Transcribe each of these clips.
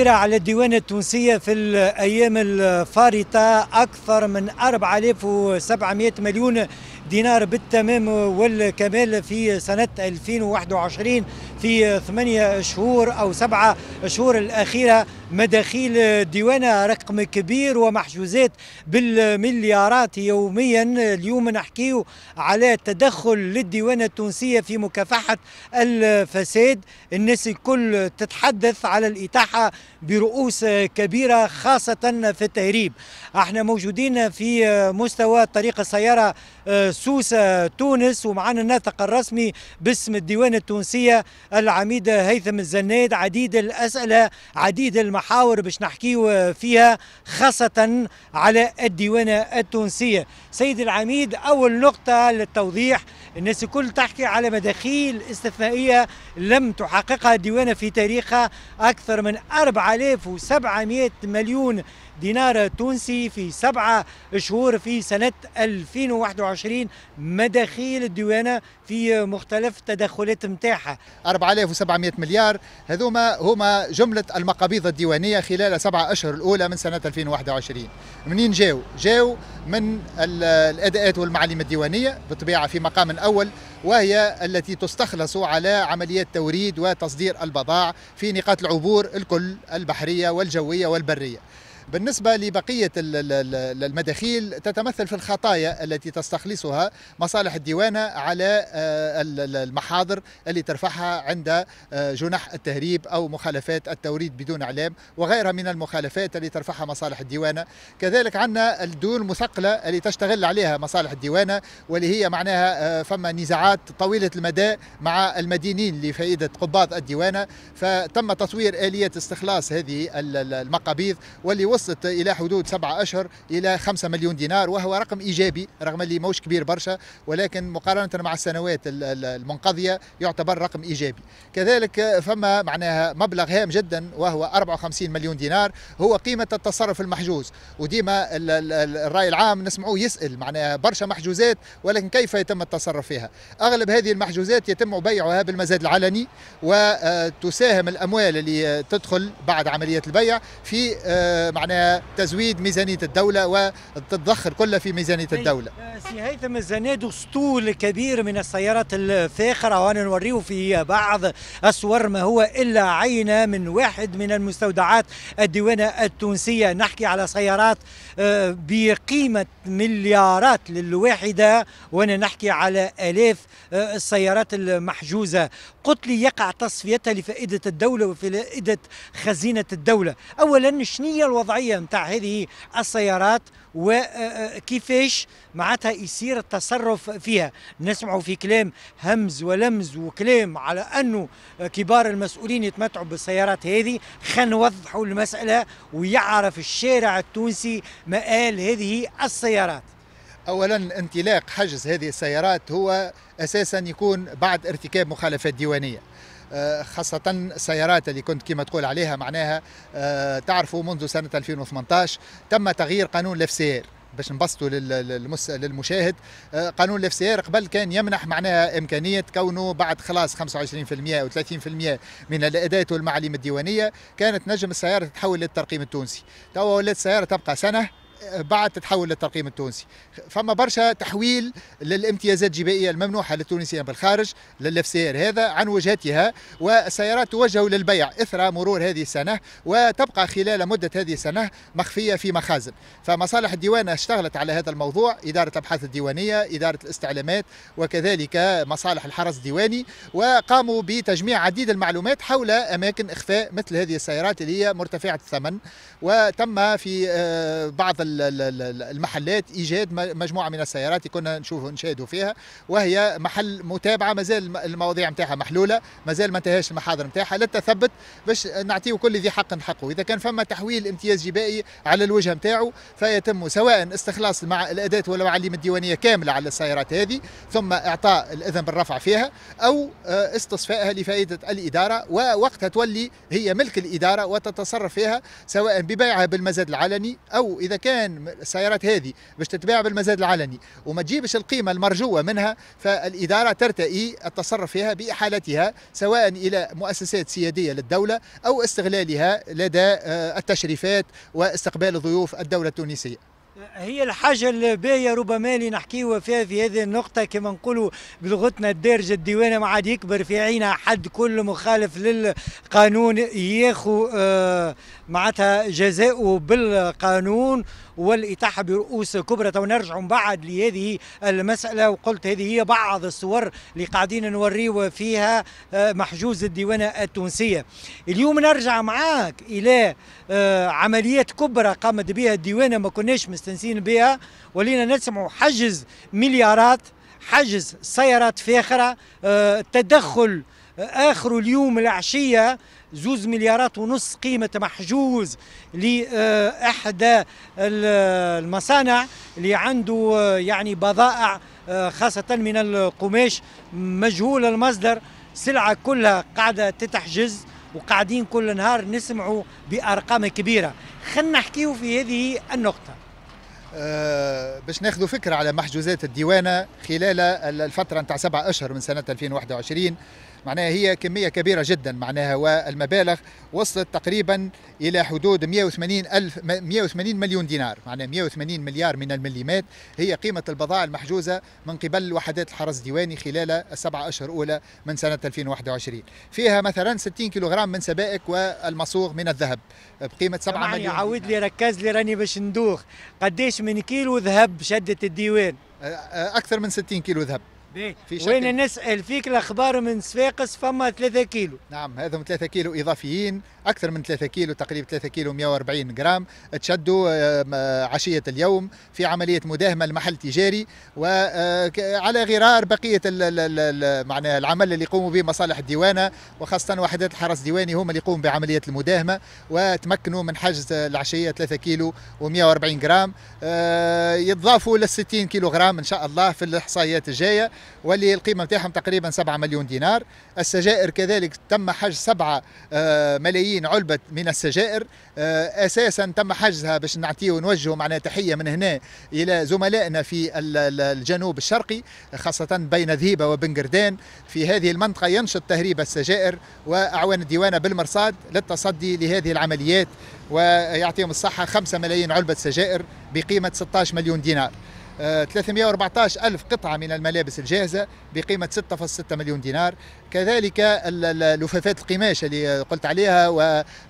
كبيرة على الديوان التونسية في الأيام الفارطة أكثر من 4700 مليون دينار بالتمام والكمال في سنة 2021 في ثمانية شهور أو سبعة شهور الأخيرة مداخيل الديوانة رقم كبير ومحجوزات بالمليارات يوميا اليوم نحكيه على تدخل للديوانة التونسية في مكافحة الفساد الناس الكل تتحدث على الإتاحة برؤوس كبيرة خاصة في التهريب احنا موجودين في مستوى طريق السيارة آه، سوسة تونس ومعنا الناطق الرسمي باسم الديوانة التونسية العميد هيثم الزناد عديد الأسئلة عديد المعلومات محاور باش نحكيو فيها خاصة على الديوانة التونسية سيد العميد أول نقطة للتوضيح الناس الكل تحكي على مداخيل استثنائية لم تحققها الديوانة في تاريخها أكثر من 4700 مليون دينار تونسي في سبعة شهور في سنة 2021 مداخيل الديوانة في مختلف التدخلات متاحة 4700 مليار هذوما هما جملة المقابيض الديوانية خلال سبعة أشهر الأولى من سنة 2021 منين جاو؟ جاو من الأداءات والمعالم الديوانية بالطبيعة في مقام أول وهي التي تستخلص على عمليات توريد وتصدير البضائع في نقاط العبور الكل البحرية والجوية والبرية بالنسبة لبقية المداخيل تتمثل في الخطايا التي تستخلصها مصالح الديوانة على آه، المحاضر اللي ترفعها عند آه، جنح التهريب أو مخالفات التوريد بدون إعلام وغيرها من المخالفات اللي ترفعها مصالح الديوانة كذلك عندنا الديون المثقلة اللي تشتغل عليها مصالح الديوانة واللي هي معناها آه، فما نزاعات طويلة المدى مع المدينين لفائدة قباض الديوانة فتم تطوير آلية استخلاص هذه المقابيض واللي وصلت الى حدود سبعة اشهر الى خمسة مليون دينار وهو رقم ايجابي رغم اللي موش كبير برشا ولكن مقارنه مع السنوات المنقضيه يعتبر رقم ايجابي كذلك فما معناها مبلغ هام جدا وهو 54 مليون دينار هو قيمه التصرف المحجوز وديما الراي العام نسمعوه يسال معناها برشا محجوزات ولكن كيف يتم التصرف فيها اغلب هذه المحجوزات يتم بيعها بالمزاد العلني وتساهم الاموال اللي تدخل بعد عمليه البيع في آه، معناها معناها تزويد ميزانيه الدوله والتدخر كلها في ميزانيه إيه، الدوله. آه، سي هيثم الزناد اسطول كبير من السيارات الفاخره وانا نوريه في بعض الصور ما هو الا عينه من واحد من المستودعات الديوانه التونسيه نحكي على سيارات آه، بقيمه مليارات للواحده وانا نحكي على الاف آه، السيارات المحجوزه قلت لي يقع تصفيتها لفائده الدوله وفائده خزينه الدوله اولا شنو هي الوضع الوضعيه نتاع هذه السيارات وكيفاش آه، آه، معناتها يصير التصرف فيها نسمعوا في كلام همز ولمز وكلام على انه كبار المسؤولين يتمتعوا بالسيارات هذه خلينا نوضحوا المساله ويعرف الشارع التونسي مآل هذه السيارات اولا انطلاق حجز هذه السيارات هو اساسا يكون بعد ارتكاب مخالفات ديوانيه آه، خاصة السيارات اللي كنت كما تقول عليها معناها آه، تعرفوا منذ سنة 2018 تم تغيير قانون الاف سي باش نبسطوا للمشاهد آه، قانون الاف سي قبل كان يمنح معناها امكانيه كونه بعد خلاص 25% او 30% من الاداه والمعاليم الديوانيه كانت نجم السياره تتحول للترقيم التونسي توا ولات السياره تبقى سنه بعد تتحول للترقيم التونسي فما برشا تحويل للامتيازات الجبائيه الممنوحه للتونسيين بالخارج للاف هذا عن وجهتها والسيارات توجه للبيع اثر مرور هذه السنه وتبقى خلال مده هذه السنه مخفيه في مخازن فمصالح الديوانه اشتغلت على هذا الموضوع اداره الابحاث الديوانيه اداره الاستعلامات وكذلك مصالح الحرس الديواني وقاموا بتجميع عديد المعلومات حول اماكن اخفاء مثل هذه السيارات اللي هي مرتفعه الثمن وتم في آه، بعض المحلات ايجاد مجموعه من السيارات كنا نشوفوا نشاهدوا فيها وهي محل متابعه مازال المواضيع نتاعها محلوله مازال ما انتهاش المحاضر نتاعها للتثبت باش نعطيه كل ذي حق حقه اذا كان فما تحويل امتياز جبائي على الوجه نتاعو فيتم سواء استخلاص مع الاداه ولا معلم الديوانيه كامله على السيارات هذه ثم اعطاء الاذن بالرفع فيها او آه، استصفائها لفائده الاداره ووقتها تولي هي ملك الاداره وتتصرف فيها سواء ببيعها بالمزاد العلني او اذا كان الان السيارات هذه باش تتباع بالمزاد العلني وما تجيبش القيمه المرجوه منها فالاداره ترتئي التصرف فيها باحالتها سواء الى مؤسسات سياديه للدوله او استغلالها لدى آه، التشريفات واستقبال ضيوف الدوله التونسيه هي الحاجه الباهيه ربما اللي نحكيوها فيها في هذه النقطه كما نقولوا بلغتنا الدارجه الديوانه ما عاد يكبر في عينها حد كل مخالف للقانون ياخو آه معناتها جزاؤه بالقانون والإتاحة برؤوس كبرى ونرجع بعد لهذه المسألة وقلت هذه هي بعض الصور اللي قاعدين نوريو فيها آه، محجوز الديوانة التونسية اليوم نرجع معاك إلى آه، عمليات كبرى قامت بها الديوانة ما كناش مستنسين بها ولينا نسمعوا حجز مليارات حجز سيارات فاخرة التدخل آه، اخر اليوم العشيه زوز مليارات ونص قيمه محجوز لاحدى المصانع اللي عنده يعني بضائع آه، خاصه من القماش مجهول المصدر سلعه كلها قاعده تتحجز وقاعدين كل نهار نسمعوا بارقام كبيره خلينا نحكيو في هذه النقطه أه باش ناخذوا فكره على محجوزات الديوانه خلال الفتره نتاع سبعة اشهر من سنه 2021 معناها هي كمية كبيرة جدا معناها والمبالغ وصلت تقريبا إلى حدود 180 ألف 180 مليون دينار معناها 180 مليار من المليمات هي قيمة البضائع المحجوزة من قبل وحدات الحرس الديواني خلال السبعة أشهر الأولى من سنة 2021 فيها مثلا 60 كيلوغرام من سبائك والمصوغ من الذهب بقيمة 7 مليون عاود لي ركز لي راني باش ندوخ قديش من كيلو ذهب شدت الديوان أكثر من 60 كيلو ذهب في وين نسال فيك الاخبار من صفاقس فما 3 كيلو نعم هذم 3 كيلو اضافيين اكثر من 3 كيلو تقريبا 3 كيلو 140 جرام تشدوا آه، آه، عشيه اليوم في عمليه مداهمه لمحل تجاري وعلى آه، غرار بقيه معناها العمل اللي يقوموا به مصالح الديوانه وخاصه وحدات الحرس الديواني هما اللي يقوموا بعمليه المداهمه وتمكنوا من حجز العشيه 3 كيلو و140 جرام يتضافوا لل 60 كيلو غرام ان شاء الله في الاحصائيات الجايه واللي القيمه نتاعهم تقريبا 7 مليون دينار السجائر كذلك تم حجز 7 ملايين الرياضيين علبة من السجائر آه، أساسا تم حجزها باش نعطيه ونوجهه معنا تحية من هنا إلى زملائنا في الجنوب الشرقي خاصة بين ذهيبة وبنقردان في هذه المنطقة ينشط تهريب السجائر وأعوان الديوانة بالمرصاد للتصدي لهذه العمليات ويعطيهم الصحة 5 ملايين علبة سجائر بقيمة 16 مليون دينار 314 آه، ألف قطعة من الملابس الجاهزة بقيمة 6.6 مليون دينار كذلك لفافات القماش اللي قلت عليها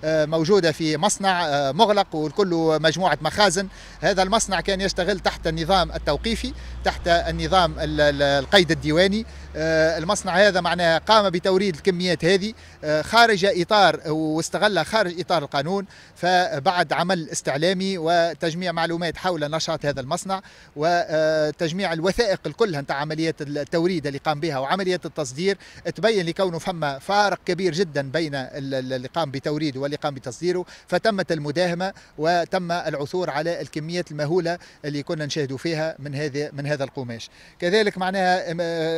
وموجودة في مصنع آه، مغلق والكل مجموعة مخازن هذا المصنع كان يشتغل تحت النظام التوقيفي تحت النظام القيد الديواني آه، المصنع هذا معناه قام بتوريد الكميات هذه آه، خارج إطار واستغلها خارج إطار القانون فبعد عمل استعلامي وتجميع معلومات حول نشاط هذا المصنع وتجميع الوثائق الكلها نتاع عمليات التوريد اللي قام بها وعمليات التصدير تبين تبين لكونه فما فارق كبير جدا بين اللي قام بتوريده واللي قام بتصديره فتمت المداهمه وتم العثور على الكميات المهوله اللي كنا نشاهدوا فيها من هذا من هذا القماش كذلك معناها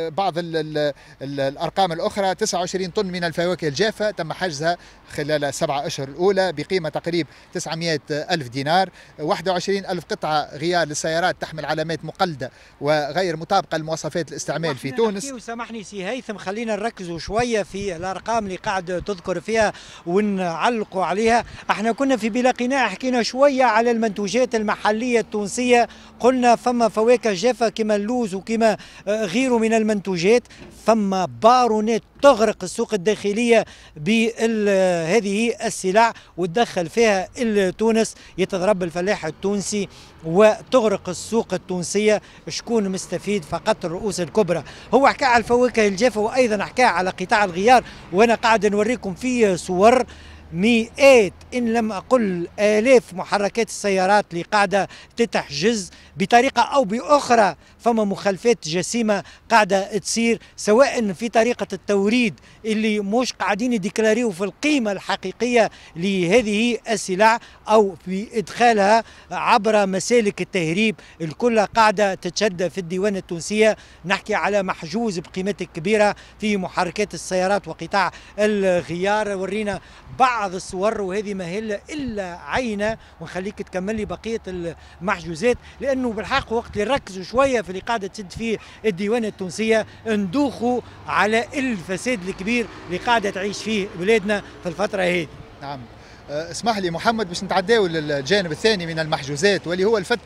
بعض الـ الـ الـ الارقام الاخرى 29 طن من الفواكه الجافه تم حجزها خلال سبعة اشهر الاولى بقيمه تقريب 900 الف دينار 21 الف قطعه غيار للسيارات تحمل علامات مقلده وغير مطابقه لمواصفات الاستعمال في تونس وسامحني سي هيثم خلينا نركز نركزوا شويه في الارقام اللي قاعد تذكر فيها ونعلقوا عليها احنا كنا في بلا قناع حكينا شويه على المنتوجات المحليه التونسيه قلنا فما فواكه جافه كما اللوز وكما آه، غيره من المنتوجات فما بارونات تغرق السوق الداخليه بهذه السلع وتدخل فيها التونس يتضرب الفلاح التونسي وتغرق السوق التونسيه شكون مستفيد فقط الرؤوس الكبرى هو حكى على الفواكه الجافه وايضا حكى على قطاع الغيار وانا قاعد نوريكم فيه صور مئات إن لم أقل آلاف محركات السيارات اللي قاعدة تتحجز بطريقة أو بأخرى فما مخالفات جسيمة قاعدة تصير سواء في طريقة التوريد اللي مش قاعدين يديكلاريو في القيمة الحقيقية لهذه السلع أو في ادخالها عبر مسالك التهريب الكل قاعدة تتشدى في الديوان التونسية نحكي على محجوز بقيمه كبيرة في محركات السيارات وقطاع الغيار ورينا بعض بعض الصور وهذه ما هي الا عينه ونخليك تكمل لي بقيه المحجوزات لانه بالحق وقت اللي ركزوا شويه في اللي قاعده تسد فيه الديوان التونسيه ندوخوا على الفساد الكبير اللي قاعده تعيش فيه بلادنا في الفتره هذه نعم آه، اسمح لي محمد باش نتعداو للجانب الثاني من المحجوزات واللي هو الفت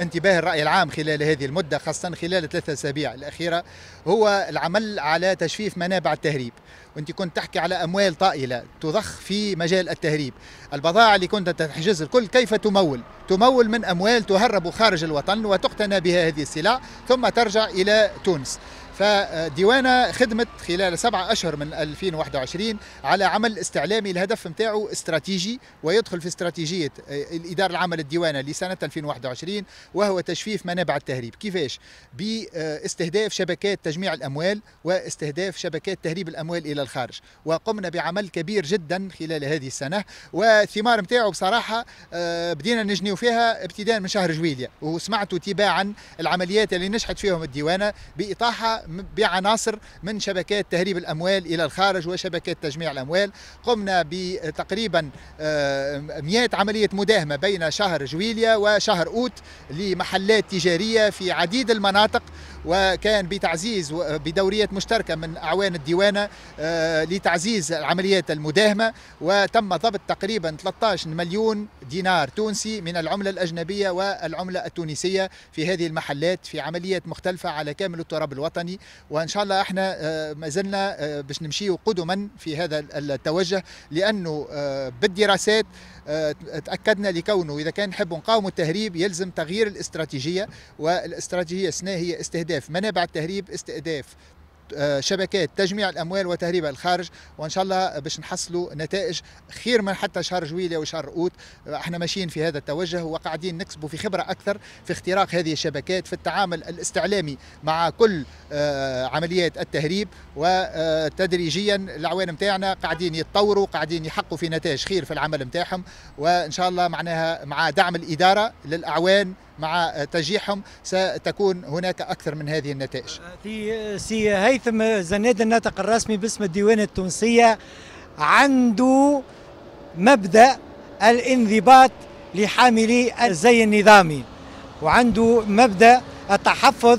انتباه الرأي العام خلال هذه المدة خاصة خلال ثلاثة أسابيع الأخيرة هو العمل على تجفيف منابع التهريب وانت كنت تحكي على اموال طائله تضخ في مجال التهريب البضائع اللي كنت تحجز الكل كيف تمول تمول من اموال تهرب خارج الوطن وتقتنى بها هذه السلع ثم ترجع الى تونس فديوانا خدمت خلال سبعة أشهر من 2021 على عمل استعلامي الهدف نتاعو استراتيجي ويدخل في استراتيجية آه، الإدارة العامة للديوانة لسنة 2021 وهو تجفيف منابع التهريب كيفاش؟ باستهداف شبكات تجميع الأموال واستهداف شبكات تهريب الأموال إلى الخارج وقمنا بعمل كبير جدا خلال هذه السنة والثمار نتاعو بصراحة آه، بدينا نجنيو فيها ابتداء من شهر جويليا وسمعتوا تباعا العمليات اللي نجحت فيهم الديوانة بإطاحة بعناصر من شبكات تهريب الأموال إلى الخارج وشبكات تجميع الأموال قمنا بتقريبا آه، مئات عملية مداهمة بين شهر جويليا وشهر أوت لمحلات تجارية في عديد المناطق وكان بتعزيز بدوريات مشتركة من أعوان الديوانة آه، لتعزيز عمليات المداهمة وتم ضبط تقريبا 13 مليون دينار تونسي من العملة الأجنبية والعملة التونسية في هذه المحلات في عمليات مختلفة على كامل التراب الوطني وإن شاء الله احنا آه، ما زلنا آه، باش نمشي قدما في هذا التوجه لأنه بالدراسات تأكدنا لكونه إذا كان نحب نقاوم التهريب يلزم تغيير الاستراتيجية والاستراتيجية السنة هي استهداف استهداف منابع التهريب استهداف آه، شبكات تجميع الاموال وتهريبها للخارج وان شاء الله باش نحصلوا نتائج خير من حتى شهر جويليه وشهر اوت آه، احنا ماشيين في هذا التوجه وقاعدين نكسبوا في خبره اكثر في اختراق هذه الشبكات في التعامل الاستعلامي مع كل آه، عمليات التهريب وتدريجيا العوان نتاعنا قاعدين يتطوروا قاعدين يحققوا في نتائج خير في العمل نتاعهم وان شاء الله معناها مع دعم الاداره للاعوان مع تجيحهم ستكون هناك أكثر من هذه النتائج في سي هيثم زناد الناطق الرسمي باسم الديوان التونسية عنده مبدأ الانضباط لحاملي الزي النظامي وعنده مبدأ التحفظ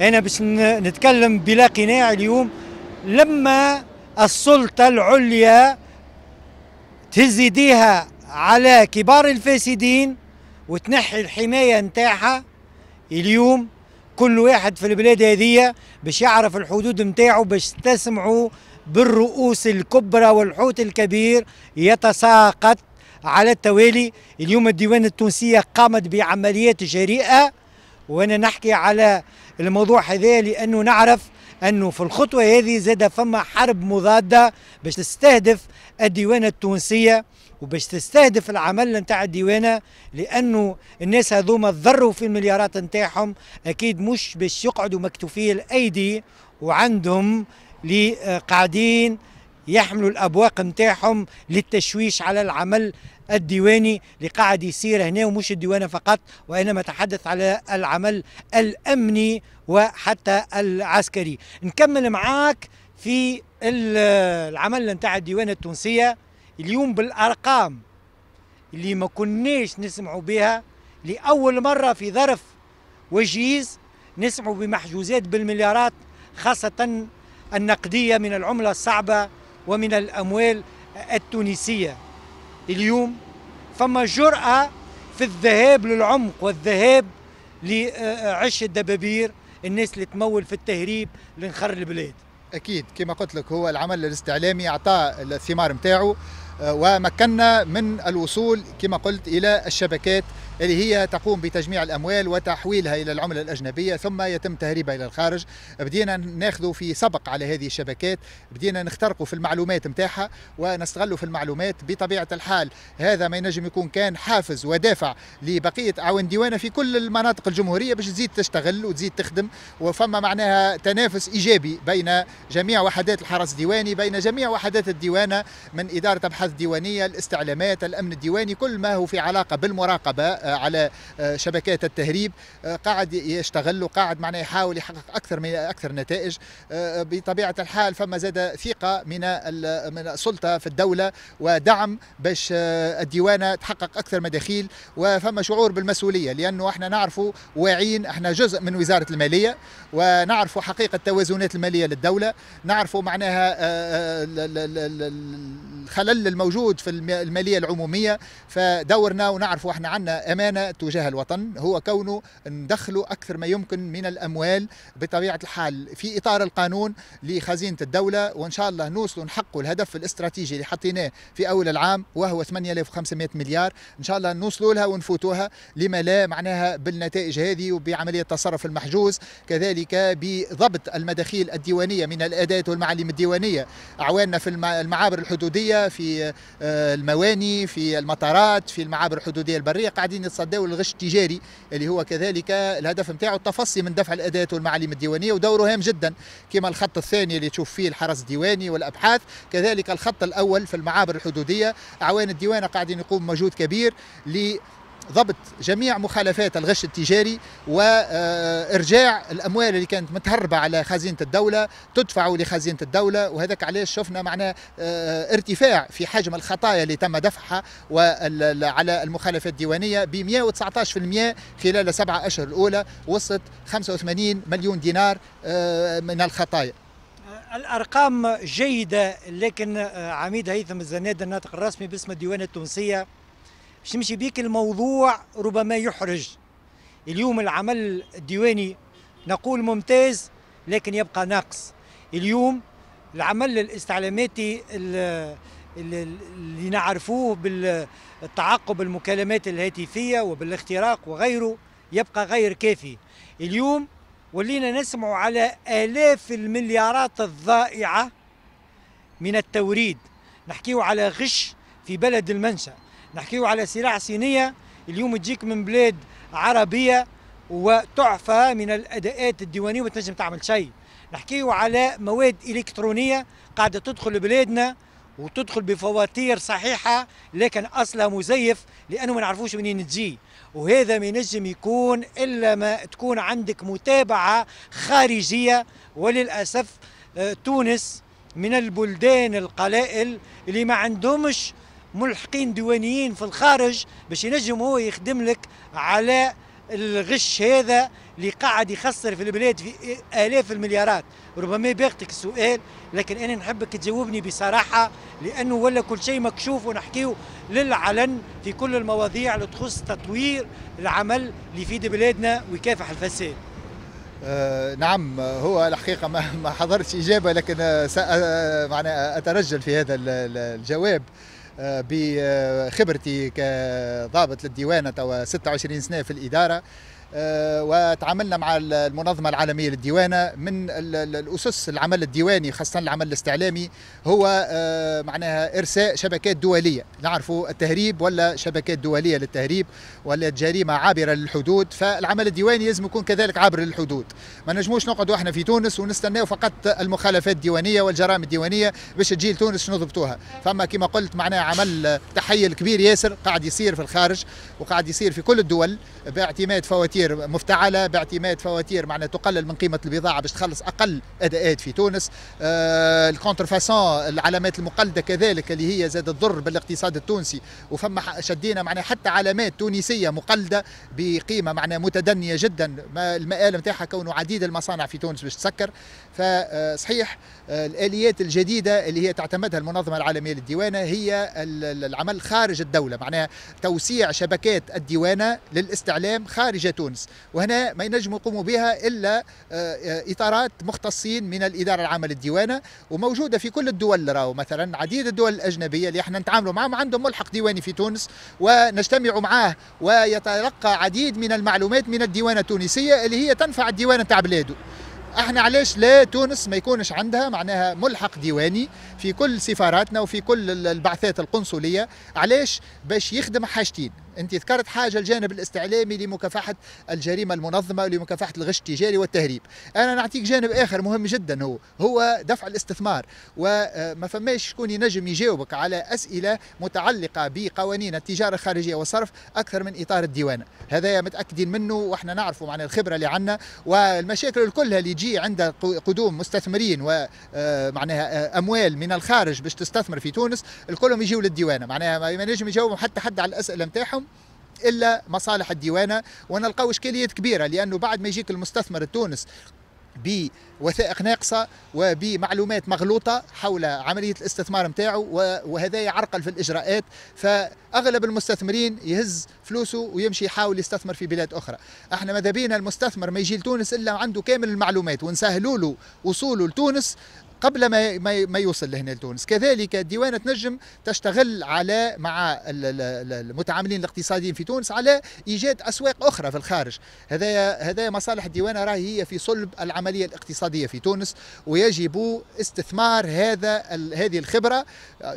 أنا باش نتكلم بلا قناع اليوم لما السلطة العليا تهز على كبار الفاسدين وتنحي الحمايه نتاعها اليوم كل واحد في البلاد هذه باش يعرف الحدود نتاعو باش تسمعوا بالرؤوس الكبرى والحوت الكبير يتساقط على التوالي اليوم الديوان التونسية قامت بعمليات جريئة وأنا نحكي على الموضوع هذا لأنه نعرف انه في الخطوه هذه زاد فما حرب مضاده باش تستهدف الديوانه التونسيه وباش تستهدف العمل نتاع الديوانه لانه الناس هذوما تضروا في المليارات نتاعهم اكيد مش باش يقعدوا مكتوفي الايدي وعندهم اللي قاعدين يحملوا الابواق نتاعهم للتشويش على العمل الديواني اللي قاعد يسير هنا ومش الديوانه فقط وانما تحدث على العمل الامني وحتى العسكري نكمل معاك في العمل نتاع الديوانه التونسيه اليوم بالارقام اللي ما كناش نسمعوا بها لاول مره في ظرف وجيز نسمعوا بمحجوزات بالمليارات خاصه النقديه من العمله الصعبه ومن الاموال التونسيه اليوم فما جرأة في الذهاب للعمق والذهاب لعش الدبابير الناس اللي تمول في التهريب لنخر البلاد اكيد كما قلت لك هو العمل الاستعلامي اعطى الثمار متاعه آه، ومكننا من الوصول كما قلت الى الشبكات اللي هي تقوم بتجميع الأموال وتحويلها إلى العملة الأجنبية ثم يتم تهريبها إلى الخارج بدينا ناخذوا في سبق على هذه الشبكات بدينا نخترقوا في المعلومات نتاعها ونستغلوا في المعلومات بطبيعة الحال هذا ما ينجم يكون كان حافز ودافع لبقية أعوان ديوانة في كل المناطق الجمهورية باش تزيد تشتغل وتزيد تخدم وفما معناها تنافس إيجابي بين جميع وحدات الحرس الديواني بين جميع وحدات الديوانة من إدارة أبحاث ديوانية الاستعلامات الأمن الديواني كل ما هو في علاقة بالمراقبة آه، على آه، شبكات التهريب آه، قاعد يشتغل وقاعد قاعد معناه يحاول يحقق اكثر من اكثر نتائج بطبيعه الحال فما زاد ثقه من من السلطه في الدوله ودعم باش الديوانه تحقق اكثر مداخيل وفما شعور بالمسؤوليه لانه احنا نعرفوا واعيين احنا جزء من وزاره الماليه ونعرفوا حقيقه التوازنات الماليه للدوله نعرفوا معناها الخلل الموجود في الماليه العموميه فدورنا ونعرفوا احنا عندنا الأمانة تجاه الوطن هو كونه ندخلوا أكثر ما يمكن من الأموال بطبيعة الحال في إطار القانون لخزينة الدولة وإن شاء الله نوصلوا نحقوا الهدف الاستراتيجي اللي حطيناه في أول العام وهو 8500 مليار إن شاء الله نوصلوا لها ونفوتوها لما لا معناها بالنتائج هذه وبعملية تصرف المحجوز كذلك بضبط المداخيل الديوانية من الأداة والمعالم الديوانية أعواننا في المعابر الحدودية في آه، المواني في المطارات في المعابر الحدودية البرية قاعدين الدين للغش التجاري اللي هو كذلك الهدف نتاعو التفصي من دفع الاداه والمعاليم الديوانيه ودوره هام جدا كما الخط الثاني اللي تشوف فيه الحرس الديواني والابحاث كذلك الخط الاول في المعابر الحدوديه اعوان الديوانه قاعدين يقوم مجهود كبير ل ضبط جميع مخالفات الغش التجاري وارجاع الاموال اللي كانت متهربه على خزينه الدوله تدفع لخزينه الدوله وهذاك علاش شفنا معنا آه، ارتفاع في حجم الخطايا اللي تم دفعها على المخالفات الديوانيه ب 119% خلال سبعة اشهر الاولى وصلت 85 مليون دينار آه، من الخطايا الارقام جيده لكن آه، عميد هيثم الزناد الناطق الرسمي باسم الديوان التونسيه باش تمشي بيك الموضوع ربما يحرج اليوم العمل الديواني نقول ممتاز لكن يبقى ناقص اليوم العمل الاستعلاماتي اللي نعرفوه بالتعقب المكالمات الهاتفية وبالاختراق وغيره يبقى غير كافي اليوم ولينا نسمع على آلاف المليارات الضائعة من التوريد نحكيه على غش في بلد المنشأ نحكيه على سلع صينية اليوم تجيك من بلاد عربية وتعفى من الأداءات الديوانية وتنجم تعمل شيء نحكيه على مواد إلكترونية قاعدة تدخل بلادنا وتدخل بفواتير صحيحة لكن أصلها مزيف لأنه ما نعرفوش منين تجي وهذا ما ينجم يكون إلا ما تكون عندك متابعة خارجية وللأسف آه، تونس من البلدان القلائل اللي ما عندهمش ملحقين ديوانيين في الخارج باش ينجم هو يخدم لك على الغش هذا اللي قاعد يخسر في البلاد في الاف المليارات ربما باغتك السؤال لكن انا نحبك تجاوبني بصراحه لانه ولا كل شيء مكشوف ونحكيه للعلن في كل المواضيع اللي تخص تطوير العمل اللي يفيد بلادنا ويكافح الفساد آه نعم هو الحقيقة ما حضرتش إجابة لكن آه، معناها أترجل في هذا الجواب بخبرتي كضابط للديوانه توا 26 سنه في الاداره آه، وتعاملنا مع المنظمه العالميه للديوانه من الاسس العمل الديواني خاصه العمل الاستعلامي هو آه، معناها ارساء شبكات دوليه نعرفوا التهريب ولا شبكات دوليه للتهريب ولا جريمه عابره للحدود فالعمل الديواني لازم يكون كذلك عابر للحدود ما نجموش نقعدوا احنا في تونس ونستناو فقط المخالفات الديوانيه والجرائم الديوانيه باش تجي لتونس نضبطوها فما كما قلت معناها عمل تحيل كبير ياسر قاعد يصير في الخارج وقاعد يصير في كل الدول باعتماد فواتير فواتير مفتعله باعتماد فواتير معناها تقلل من قيمه البضاعه باش تخلص اقل اداءات في تونس آه الكونترفاسون العلامات المقلده كذلك اللي هي زاد تضر بالاقتصاد التونسي وفما شدينا معناها حتى علامات تونسيه مقلده بقيمه معناها متدنيه جدا المآل نتاعها كونه عديد المصانع في تونس باش تسكر فصحيح آه، الآليات الجديدة اللي هي تعتمدها المنظمة العالمية للديوانة هي العمل خارج الدولة معناها توسيع شبكات الديوانة للاستعلام خارج تونس وهنا ما ينجم يقوموا بها إلا آه، آه، إطارات مختصين من الإدارة العامة للديوانة وموجودة في كل الدول راهو مثلا عديد الدول الأجنبية اللي احنا نتعاملوا معهم عندهم ملحق ديواني في تونس ونجتمع معاه ويتلقى عديد من المعلومات من الديوانة التونسية اللي هي تنفع الديوانة تاع بلاده احنا علاش لا تونس ما يكونش عندها معناها ملحق ديواني في كل سفاراتنا وفي كل البعثات القنصليه علاش باش يخدم حاجتين انت ذكرت حاجه الجانب الاستعلامي لمكافحه الجريمه المنظمه ولمكافحه الغش التجاري والتهريب انا نعطيك جانب اخر مهم جدا هو هو دفع الاستثمار وما فماش شكون ينجم يجاوبك على اسئله متعلقه بقوانين التجاره الخارجيه والصرف اكثر من اطار الديوانه هذا متاكدين منه واحنا نعرفوا معنا الخبره اللي عندنا والمشاكل كلها اللي تجي عند قدوم مستثمرين ومعناها آه، آه، اموال من الخارج باش تستثمر في تونس الكلهم يجيو للديوانه معناها ما ينجم يجاوبوا حتى حد على الاسئله نتاعهم الا مصالح الديوانه ونلقاو اشكاليات كبيره لانه بعد ما يجيك المستثمر التونس بوثائق ناقصة وبمعلومات مغلوطة حول عملية الاستثمار نتاعو وهذا يعرقل في الإجراءات فأغلب المستثمرين يهز فلوسه ويمشي يحاول يستثمر في بلاد أخرى احنا ماذا بينا المستثمر ما يجي لتونس إلا عنده كامل المعلومات ونسهلوا له وصوله لتونس قبل ما ما يوصل لهنا لتونس كذلك ديوانه نجم تشتغل على مع المتعاملين الاقتصاديين في تونس على ايجاد اسواق اخرى في الخارج هذا هذا مصالح الديوانه راهي هي في صلب العمليه الاقتصاديه في تونس ويجب استثمار هذا هذه الخبره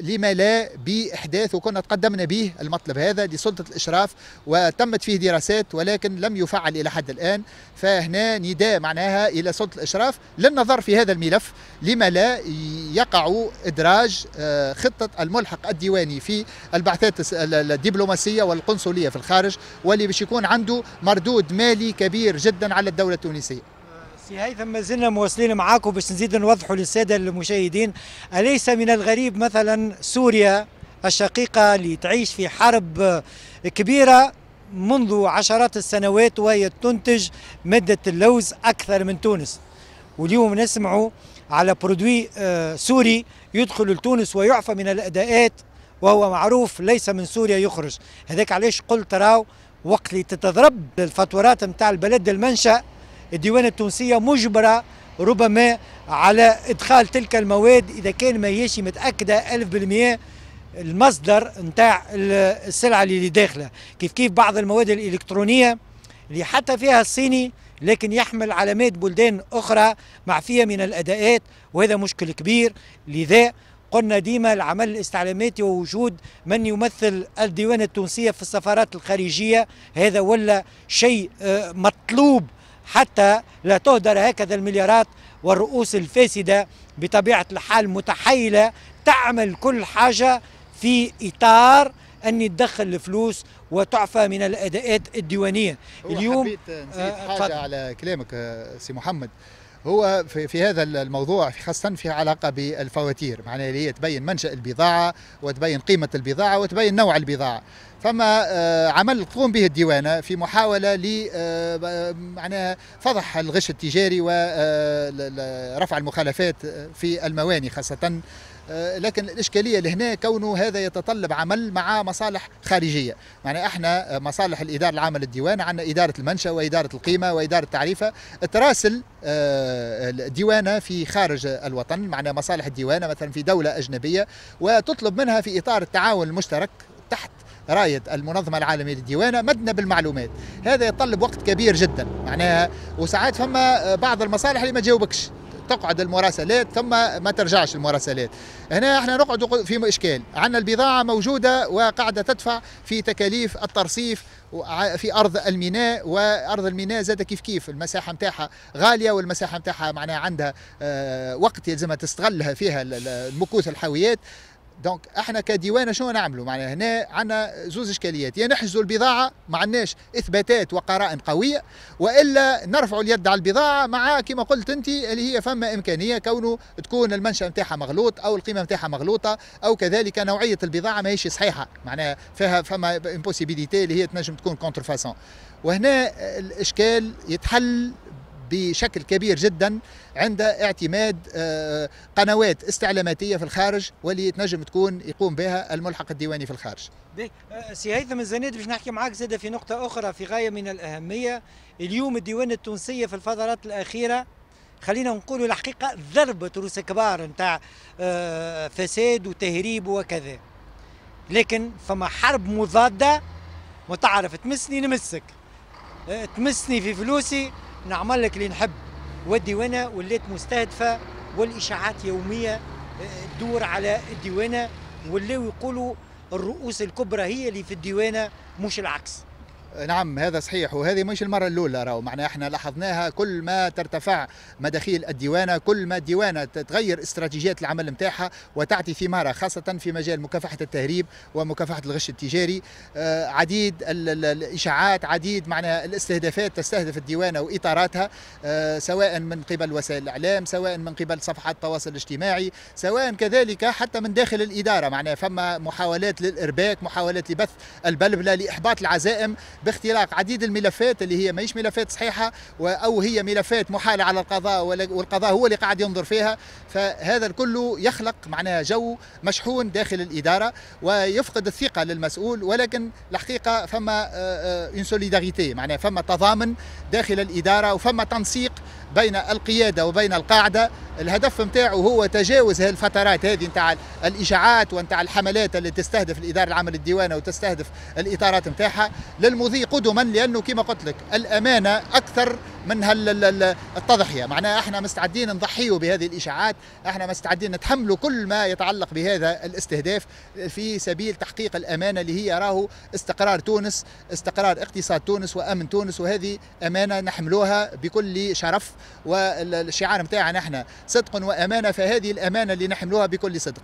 لما لا باحداث وكنا تقدمنا به المطلب هذا لسلطه الاشراف وتمت فيه دراسات ولكن لم يفعل الى حد الان فهنا نداء معناها إلى سلطة الإشراف للنظر في هذا الملف لما لا يقع إدراج آه، خطة الملحق الديواني في البعثات الدبلوماسية والقنصلية في الخارج واللي باش يكون عنده مردود مالي كبير جدا على الدولة التونسية سي هيثم ما زلنا مواصلين معاكم باش نزيد نوضحوا للساده المشاهدين اليس من الغريب مثلا سوريا الشقيقه اللي تعيش في حرب كبيره منذ عشرات السنوات وهي تنتج مادة اللوز أكثر من تونس واليوم نسمعوا على برودوي آه، سوري يدخل لتونس ويعفى من الأداءات وهو معروف ليس من سوريا يخرج هذاك علاش قلت راو وقت اللي تتضرب الفاتورات نتاع البلد المنشأ الديوانة التونسية مجبرة ربما على إدخال تلك المواد إذا كان ما هيش متأكدة ألف بالمئة المصدر نتاع السلعه اللي داخله كيف كيف بعض المواد الالكترونيه اللي حتى فيها الصيني لكن يحمل علامات بلدان اخرى معفيه من الاداءات وهذا مشكل كبير لذا قلنا ديما العمل الاستعلاماتي ووجود من يمثل الديوان التونسيه في السفارات الخارجيه هذا ولا شيء آه، مطلوب حتى لا تهدر هكذا المليارات والرؤوس الفاسده بطبيعه الحال متحيله تعمل كل حاجه في إطار أن يتدخل الفلوس وتعفى من الأداءات الديوانية اليوم حبيت آه، حاجة فضل. على كلامك آه، سي محمد هو في, في هذا الموضوع خاصة في علاقة بالفواتير معناها اللي هي تبين منشأ البضاعة وتبين قيمة البضاعة وتبين نوع البضاعة فما آه، عمل تقوم به الديوانة في محاولة ل معناها فضح الغش التجاري ورفع المخالفات في المواني خاصة آه، لكن الإشكالية اللي هنا كونه هذا يتطلب عمل مع مصالح خارجية يعني احنا آه، مصالح الإدارة العامة للديوان عندنا إدارة المنشأ وإدارة القيمة وإدارة التعريفة تراسل آه، الديوانة في خارج الوطن معنا مصالح الديوانة مثلا في دولة أجنبية وتطلب منها في إطار التعاون المشترك تحت راية المنظمة العالمية للديوانة مدنا بالمعلومات هذا يتطلب وقت كبير جدا معناها وساعات فما بعض المصالح اللي ما تجاوبكش تقعد المراسلات ثم ما ترجعش المراسلات هنا احنا نقعد في إشكال عندنا البضاعة موجودة وقاعدة تدفع في تكاليف الترصيف في ارض الميناء وارض الميناء زاد كيف كيف المساحه نتاعها غاليه والمساحه نتاعها معناها عندها آه، وقت يلزمها تستغلها فيها المكوث الحاويات دونك احنا كديوانه شنو نعملوا معناها هنا عندنا زوز اشكاليات يا يعني نحجزوا البضاعه ما عندناش اثباتات وقرائن قويه والا نرفعوا اليد على البضاعه مع كما قلت انت اللي هي فما امكانيه كونه تكون المنشا نتاعها مغلوط او القيمه نتاعها مغلوطه او كذلك نوعيه البضاعه ماهيش صحيحه معناها فيها فما امبوسيبيليتي اللي هي تنجم تكون كونترفاسون وهنا الاشكال يتحل بشكل كبير جدا عند اعتماد آه، قنوات استعلاماتيه في الخارج واللي تنجم تكون يقوم بها الملحق الديواني في الخارج. آه، سي هيثم الزناد باش نحكي معاك زاده في نقطه اخرى في غايه من الاهميه اليوم الديوان التونسيه في الفترات الاخيره خلينا نقولوا الحقيقه ضربت روس كبار نتاع آه، فساد وتهريب وكذا لكن فما حرب مضاده وتعرف تمسني نمسك تمسني في فلوسي نعمل لك اللي نحب والديوانه ولات مستهدفه والاشاعات يوميه آه، تدور على الديوانه ولاو يقولوا الرؤوس الكبرى هي اللي في الديوانه مش العكس نعم هذا صحيح وهذه مش المرة الأولى راهو معنا احنا لاحظناها كل ما ترتفع مداخيل الديوانة كل ما الديوانة تتغير استراتيجيات العمل نتاعها وتعطي ثمارة خاصة في مجال مكافحة التهريب ومكافحة الغش التجاري آه، عديد الإشاعات عديد معناها الاستهدافات تستهدف الديوانة وإطاراتها آه، سواء من قبل وسائل الإعلام سواء من قبل صفحات التواصل الاجتماعي سواء كذلك حتى من داخل الإدارة معناها فما محاولات للإرباك محاولات لبث البلبلة لإحباط العزائم باختراق عديد الملفات اللي هي ماهيش ملفات صحيحه او هي ملفات محاله على القضاء والقضاء هو اللي قاعد ينظر فيها فهذا الكل يخلق معناها جو مشحون داخل الاداره ويفقد الثقه للمسؤول ولكن الحقيقه فما اون سوليداريتي معناها فما تضامن داخل الاداره وفما تنسيق بين القياده وبين القاعده الهدف نتاعو هو تجاوز الفترات هذه نتاع الاشاعات ونتاع الحملات اللي تستهدف الاداره العامه للديوانه وتستهدف الاطارات نتاعها للمضي قدما لانه كما قلت لك الامانه اكثر من التضحيه معناها احنا مستعدين نضحيوا بهذه الاشاعات احنا مستعدين نتحملوا كل ما يتعلق بهذا الاستهداف في سبيل تحقيق الامانه اللي هي راهو استقرار تونس استقرار اقتصاد تونس وامن تونس وهذه امانه نحملوها بكل شرف والشعار نتاعنا احنا صدق وامانه فهذه الامانه اللي نحملوها بكل صدق